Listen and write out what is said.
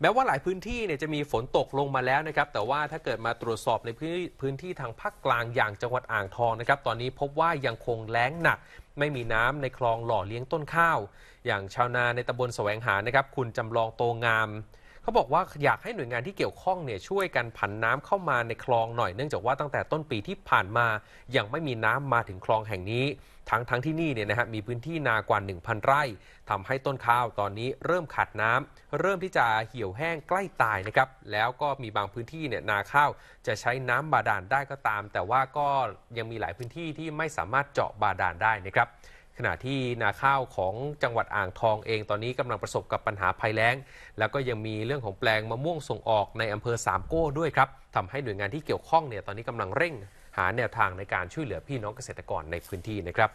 แม้ว่าหลายพื้นที่เนี่ยจะมีฝนตกลงมาแล้วนะครับแต่ว่าถ้าเกิดมาตรวจสอบในพื้นพื้นที่ทางภาคกลางอย่างจังหวัดอ่างทองนะครับตอนนี้พบว่ายังคงแล้งหนัก ไม่มีน้ำในคลองหล่อเลี้ยงต้นข้าว อย่างชาวนาในตำบลแสวงหานะครับคุณจำลองโตงามเขาบอกว่าอยากให้หน่วยงานที่เกี่ยวข้องเนี่ยช่วยกันผันน้ำเข้ามาในคลองหน่อย เนื่องจากว่าตั้งแต่ต้นปีที่ผ่านมายังไม่มีน้ำมาถึงคลองแห่งนี้ ทั้งทั้งที่นี่เนี่ยนะฮะมีพื้นที่นากว่า 1,000 ไร่ ทำให้ต้นข้าวตอนนี้เริ่มขาดน้ำ เริ่มที่จะเหี่ยวแห้งใกล้ตายนะครับแล้วก็มีบางพื้นที่เนี่ยนาข้าวจะใช้น้ำบาดาลได้ก็ตาม แต่ว่าก็ยังมีหลายพื้นที่ที่ไม่สามารถเจาะบาดาลได้นะครับขณะที่นาข้าวของจังหวัดอ่างทองเองตอนนี้กำลังประสบกับปัญหาภัยแล้งแล้วก็ยังมีเรื่องของแปลงมะม่วงส่งออกในอำเภอสามโก้ด้วยครับทำให้หน่วยงานที่เกี่ยวข้องเนี่ยตอนนี้กำลังเร่งหาแนวทางในการช่วยเหลือพี่น้องเกษตรกรในพื้นที่นะครับ